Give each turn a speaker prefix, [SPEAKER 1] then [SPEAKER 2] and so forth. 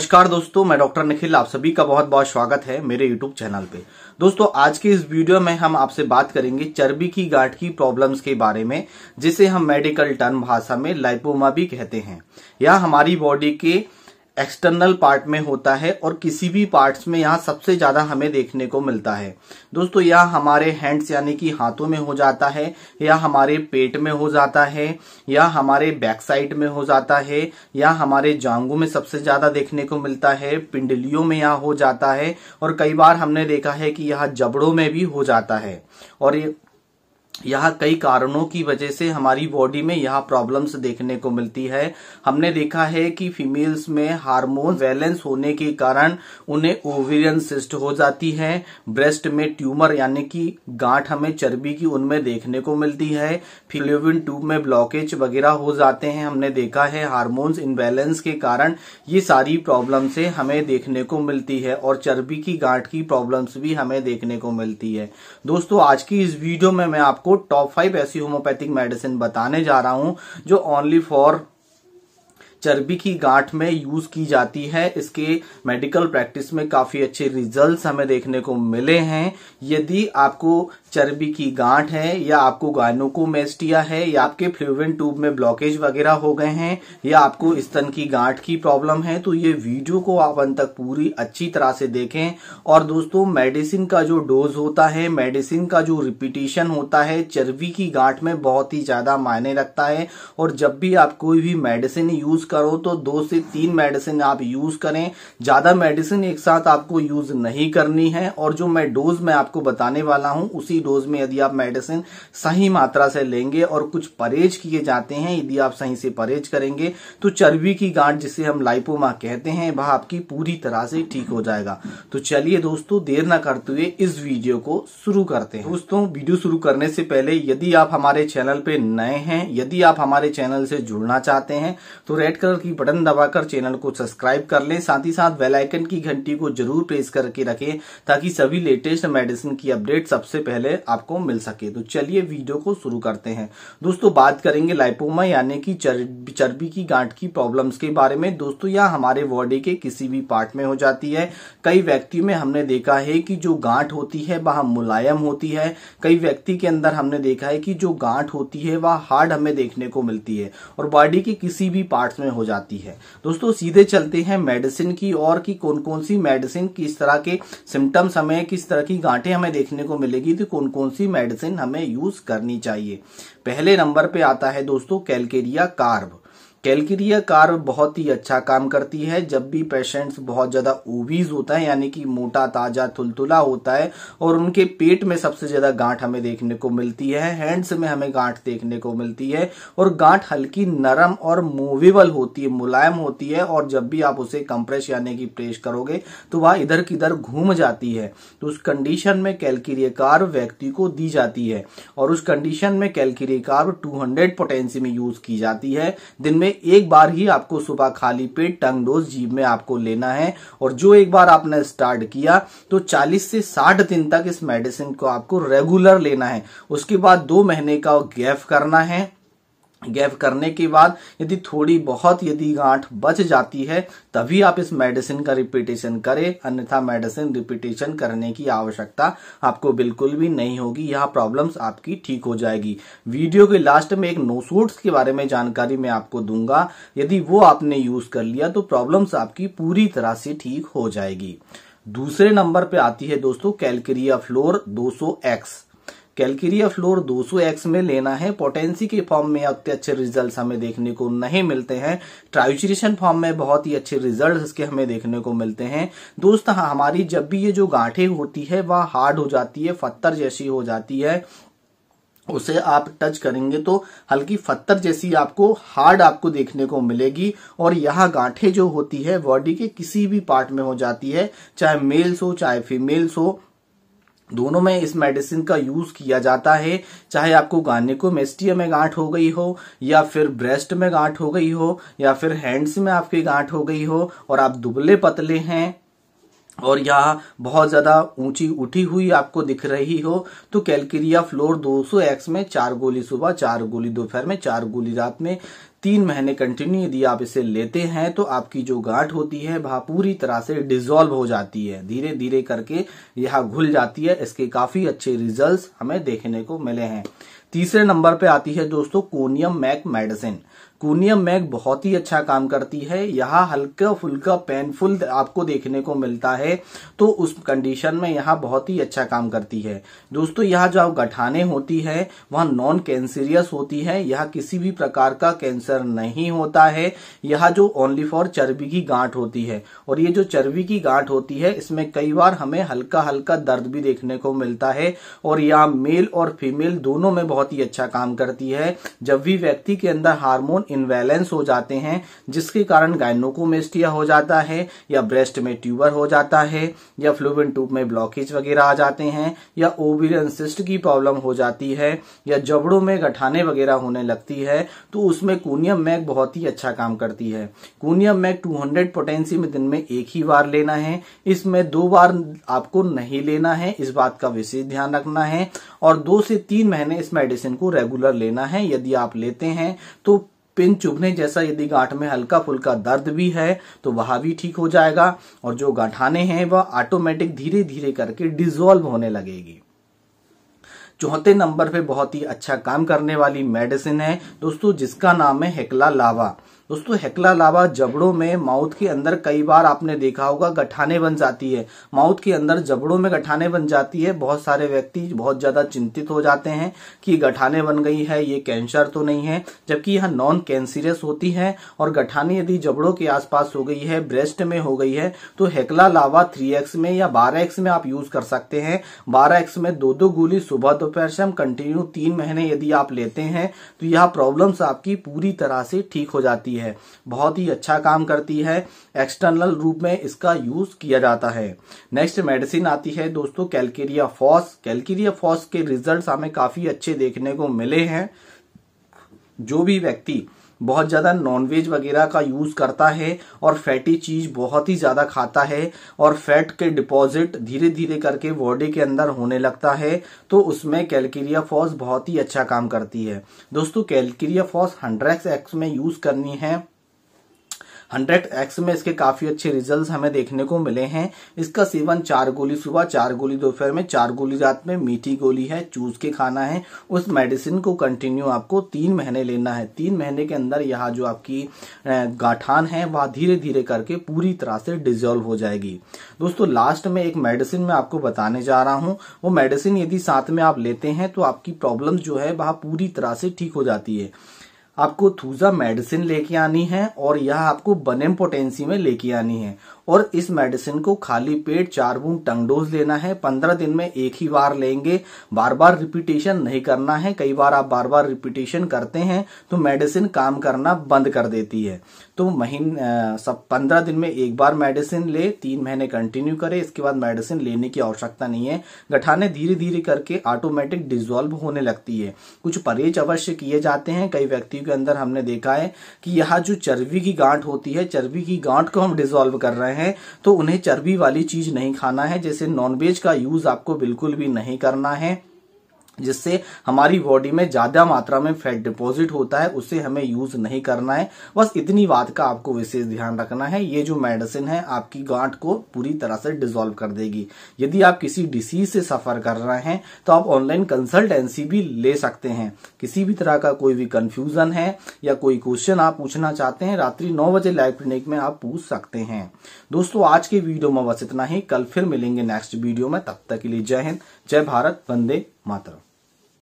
[SPEAKER 1] नमस्कार दोस्तों मैं डॉक्टर निखिल आप सभी का बहुत बहुत स्वागत है मेरे यूट्यूब चैनल पे दोस्तों आज के इस वीडियो में हम आपसे बात करेंगे चर्बी की गांठ की प्रॉब्लम्स के बारे में जिसे हम मेडिकल टर्म भाषा में लाइपोमा भी कहते हैं यह हमारी बॉडी के एक्सटर्नल पार्ट में होता है और किसी भी पार्ट्स में यहाँ सबसे ज़्यादा हमें देखने को मिलता है दोस्तों यह हमारे हैंड्स यानी कि हाथों में हो जाता है या हमारे पेट में हो जाता है या हमारे बैक साइड में हो जाता है या हमारे जांगों में सबसे ज़्यादा देखने को मिलता है पिंडलियों में यहाँ हो जाता है और कई बार हमने देखा है कि यह जबड़ों में भी हो जाता है और ये यह कई कारणों की वजह से हमारी बॉडी में यह प्रॉब्लम्स देखने को मिलती है हमने देखा है कि फीमेल्स में हार्मोन बैलेंस होने के कारण उन्हें ओवेरियन सिस्ट हो जाती है ब्रेस्ट में ट्यूमर यानी कि गांठ हमें चर्बी की उनमें देखने को मिलती है फिलोविन ट्यूब में ब्लॉकेज वगैरह हो जाते हैं हमने देखा है हार्मोन्स इनबैलेंस के कारण ये सारी प्रॉब्लम से हमें देखने को मिलती है और चर्बी की गांठ की प्रॉब्लम्स भी हमें देखने को मिलती है दोस्तों आज की इस वीडियो में मैं आप आपको टॉप फाइव ऐसी होम्योपैथिक मेडिसिन बताने जा रहा हूं जो ओनली फॉर चर्बी की गांठ में यूज की जाती है इसके मेडिकल प्रैक्टिस में काफी अच्छे रिजल्ट्स हमें देखने को मिले हैं यदि आपको चर्बी की गांठ है या आपको गायनोकोमेस्टिया है या आपके फ्लूवेंट ट्यूब में ब्लॉकेज वगैरह हो गए हैं या आपको स्तन की गांठ की प्रॉब्लम है तो ये वीडियो को आप अंत तक पूरी अच्छी तरह से देखें और दोस्तों मेडिसिन का जो डोज होता है मेडिसिन का जो रिपीटेशन होता है चर्बी की गांठ में बहुत ही ज्यादा मायने रखता है और जब भी आप कोई भी मेडिसिन यूज करो तो दो से तीन मेडिसिन आप यूज करें ज्यादा मेडिसिन एक साथ आपको यूज नहीं करनी है और जो मैं डोज मैं आपको बताने वाला हूं उसी डोज में यदि आप मेडिसिन सही मात्रा से लेंगे और कुछ परहेज किए जाते हैं यदि आप सही से परहेज करेंगे तो चर्बी की गांठ जिसे हम लाइपोमा कहते हैं वह आपकी पूरी तरह से ठीक हो जाएगा तो चलिए दोस्तों देर ना करते हुए इस वीडियो को शुरू करते हैं दोस्तों वीडियो शुरू करने से पहले यदि आप हमारे चैनल पे नए हैं यदि आप हमारे चैनल से जुड़ना चाहते हैं तो रेड कलर की बटन दबाकर चैनल को सब्सक्राइब कर लें साथ ही साथ बेल आइकन की घंटी को जरूर प्रेस करके रखें ताकि सभी लेटेस्ट मेडिसिन की अपडेट सबसे पहले आपको मिल सके तो चलिए वीडियो को शुरू करते हैं दोस्तों बात करेंगे लाइपोमा यानी कि चर्बी, की गांठ की प्रॉब्लम के बारे में दोस्तों यह हमारे बॉडी के किसी भी पार्ट में हो जाती है कई व्यक्तियों में हमने देखा है कि जो गांठ होती है वह मुलायम होती है कई व्यक्ति के अंदर हमने देखा है कि जो गांठ होती है वह हार्ड हमें देखने को मिलती है और बॉडी के किसी भी पार्ट्स में में हो जाती है दोस्तों सीधे चलते हैं मेडिसिन की और कि कौन कौन सी मेडिसिन किस तरह के सिम्टम्स हमें किस तरह की गांठें हमें देखने को मिलेगी तो कौन कौन सी मेडिसिन हमें यूज करनी चाहिए पहले नंबर पे आता है दोस्तों कैलकेरिया कार्ब कैलकिरिया कार बहुत ही अच्छा काम करती है जब भी पेशेंट्स बहुत ज़्यादा ओवीज होता है यानी कि मोटा ताजा तुलतुला होता है और उनके पेट में सबसे ज़्यादा गांठ हमें देखने को मिलती है हैंड्स में हमें गांठ देखने को मिलती है और गांठ हल्की नरम और मूवेबल होती है मुलायम होती है और जब भी आप उसे कंप्रेस यानी कि प्रेस करोगे तो वह इधर किधर घूम जाती है तो उस कंडीशन में कैलकिरिया कार व्यक्ति को दी जाती है और उस कंडीशन में कैलकिरिया कार टू पोटेंसी में यूज की जाती है दिन में एक बार ही आपको सुबह खाली पेट टंग डोज जीव में आपको लेना है और जो एक बार आपने स्टार्ट किया तो 40 से 60 दिन तक इस मेडिसिन को आपको रेगुलर लेना है उसके बाद दो महीने का गैप करना है गैप करने के बाद यदि थोड़ी बहुत यदि गांठ बच जाती है तभी आप इस मेडिसिन का रिपीटेशन करें अन्यथा मेडिसिन रिपीटेशन करने की आवश्यकता आपको बिल्कुल भी नहीं होगी यह प्रॉब्लम्स आपकी ठीक हो जाएगी वीडियो के लास्ट में एक नोसूट्स के बारे में जानकारी मैं आपको दूंगा यदि वो आपने यूज कर लिया तो प्रॉब्लम्स आपकी पूरी तरह से ठीक हो जाएगी दूसरे नंबर पे आती है दोस्तों कैलक्रिया फ्लोर दो एक्स कैलकिरिया फ्लोर 200 एक्स में लेना है पोटेंसी के फॉर्म में अत्य अच्छे रिजल्ट हमें देखने को नहीं मिलते हैं ट्राइचुरेशन फॉर्म में बहुत ही अच्छे रिजल्ट इसके हमें देखने को मिलते हैं दोस्त हाँ, हमारी जब भी ये जो गांठे होती है वह हार्ड हो जाती है फत्तर जैसी हो जाती है उसे आप टच करेंगे तो हल्की फत्तर जैसी आपको हार्ड आपको देखने को मिलेगी और यह गांठे जो होती है बॉडी के किसी भी पार्ट में हो जाती है चाहे मेल्स हो चाहे फीमेल्स हो दोनों में इस मेडिसिन का यूज किया जाता है चाहे आपको मेस्टिया में गांठ हो गई हो या फिर ब्रेस्ट में गांठ हो गई हो या फिर हैंड्स में आपकी गांठ हो गई हो और आप दुबले पतले हैं और यहाँ बहुत ज़्यादा ऊंची उठी हुई आपको दिख रही हो तो कैलकेरिया फ्लोर 200 एक्स में चार गोली सुबह चार गोली दोपहर में चार गोली रात में तीन महीने कंटिन्यू यदि आप इसे लेते हैं तो आपकी जो गांठ होती है वह पूरी तरह से डिजोल्व हो जाती है धीरे धीरे करके यह घुल जाती है इसके काफी अच्छे रिजल्ट हमें देखने को मिले हैं तीसरे नंबर पे आती है दोस्तों Conium mac medicine Conium mac बहुत ही अच्छा काम करती है यहाँ हल्का फुल्का पेनफुल आपको देखने को मिलता है तो उस कंडीशन में यहाँ बहुत ही अच्छा काम करती है दोस्तों यहाँ जो गठाने होती है वह नॉन कैंसरियस होती है यह किसी भी प्रकार का कैंसर नहीं होता है यह जो ओनली फॉर चर्बी की गांठ होती है और ये जो चर्बी की गांठ होती है इसमें कई बार हमें हल्का हल्का दर्द भी देखने को मिलता है और यहाँ मेल और फीमेल दोनों में बहुत बहुत ही अच्छा काम करती है जब भी व्यक्ति के अंदर हार्मोन इनबैलेंस हो जाते हैं जिसके कारण गायनोकोमेस्टिया हो जाता है या ब्रेस्ट में ट्यूबर हो जाता है या फ्लूबिन ट्यूब में ब्लॉकेज वगैरह आ जाते हैं या ओविलियन सिस्ट की प्रॉब्लम हो जाती है या जबड़ों में गठाने वगैरह होने लगती है तो उसमें कूनियम मैग बहुत ही अच्छा काम करती है कूनियम मैग टू पोटेंसी में दिन में एक ही बार लेना है इसमें दो बार आपको नहीं लेना है इस बात का विशेष ध्यान रखना है और दो से तीन महीने इसमें मेडिसिन को रेगुलर लेना है यदि आप लेते हैं तो पिन चुभने जैसा यदि गांठ में हल्का फुल्का दर्द भी है तो वह भी ठीक हो जाएगा और जो गांठाने हैं वह ऑटोमेटिक धीरे धीरे करके डिजोल्व होने लगेगी चौथे नंबर पे बहुत ही अच्छा काम करने वाली मेडिसिन है दोस्तों जिसका नाम है हेकला लावा दोस्तों हेकला लावा जबड़ों में माउथ के अंदर कई बार आपने देखा होगा गठाने बन जाती है माउथ के अंदर जबड़ों में गठाने बन जाती है बहुत सारे व्यक्ति बहुत ज्यादा चिंतित हो जाते हैं कि गठाने बन गई है ये कैंसर तो नहीं है जबकि यह नॉन कैंसरियस होती है और गठाने यदि जबड़ों के आसपास हो गई है ब्रेस्ट में हो गई है तो हेकला लावा थ्री में या बारह में आप यूज कर सकते हैं बारह में दो दो गोली सुबह दोपहर से हम कंटिन्यू तीन महीने यदि आप लेते हैं तो यह प्रॉब्लम्स आपकी पूरी तरह से ठीक हो जाती है है बहुत ही अच्छा काम करती है एक्सटर्नल रूप में इसका यूज किया जाता है नेक्स्ट मेडिसिन आती है दोस्तों कैलकेरिया फॉस कैलकेरिया फॉस के रिजल्ट हमें काफी अच्छे देखने को मिले हैं जो भी व्यक्ति बहुत ज़्यादा नॉनवेज वगैरह का यूज़ करता है और फैटी चीज़ बहुत ही ज़्यादा खाता है और फैट के डिपॉजिट धीरे धीरे करके बॉडी के अंदर होने लगता है तो उसमें कैलकेरिया फॉस बहुत ही अच्छा काम करती है दोस्तों कैलकेरिया फॉस हंड्रेक्स एक्स में यूज़ करनी है हंड्रेड एक्स में इसके काफी अच्छे रिजल्ट हमें देखने को मिले हैं इसका सेवन चार गोली सुबह चार गोली दोपहर में चार गोली रात में मीठी गोली है चूज के खाना है उस मेडिसिन को कंटिन्यू आपको तीन महीने लेना है तीन महीने के अंदर यह जो आपकी गाठान है वह धीरे धीरे करके पूरी तरह से डिजोल्व हो जाएगी दोस्तों लास्ट में एक मेडिसिन मैं आपको बताने जा रहा हूँ वो मेडिसिन यदि साथ में आप लेते हैं तो आपकी प्रॉब्लम जो है वह पूरी तरह से ठीक हो जाती है आपको थूजा मेडिसिन लेके आनी है और यह आपको बनेम पोटेंसी में लेके आनी है और इस मेडिसिन को खाली पेट चार बूंद टंग डोज लेना है पंद्रह दिन में एक ही बार लेंगे बार बार रिपीटेशन नहीं करना है कई बार आप बार बार रिपीटेशन करते हैं तो मेडिसिन काम करना बंद कर देती है तो महीन सब पंद्रह दिन में एक बार मेडिसिन ले तीन महीने कंटिन्यू करे इसके बाद मेडिसिन लेने की आवश्यकता नहीं है गठाने धीरे धीरे करके ऑटोमेटिक डिजोल्व होने लगती है कुछ परहेज अवश्य किए जाते हैं कई व्यक्तियों के अंदर हमने देखा है कि यह जो चर्बी की गांठ होती है चर्बी की गांठ को हम डिजोल्व कर रहे हैं हैं तो उन्हें चर्बी वाली चीज नहीं खाना है जैसे नॉनवेज का यूज आपको बिल्कुल भी नहीं करना है जिससे हमारी बॉडी में ज्यादा मात्रा में फैट डिपॉजिट होता है उसे हमें यूज नहीं करना है बस इतनी बात का आपको विशेष ध्यान रखना है ये जो मेडिसिन है आपकी गांठ को पूरी तरह से डिजोल्व कर देगी यदि आप किसी डिसीज से सफर कर रहे हैं तो आप ऑनलाइन कंसल्टेंसी भी ले सकते हैं किसी भी तरह का कोई भी कंफ्यूजन है या कोई क्वेश्चन आप पूछना चाहते हैं रात्रि नौ बजे लाइव क्लिनिक में आप पूछ सकते हैं दोस्तों आज के वीडियो में बस इतना ही कल फिर मिलेंगे नेक्स्ट वीडियो में तब तक के लिए जय हिंद जय भारत वंदे मातरम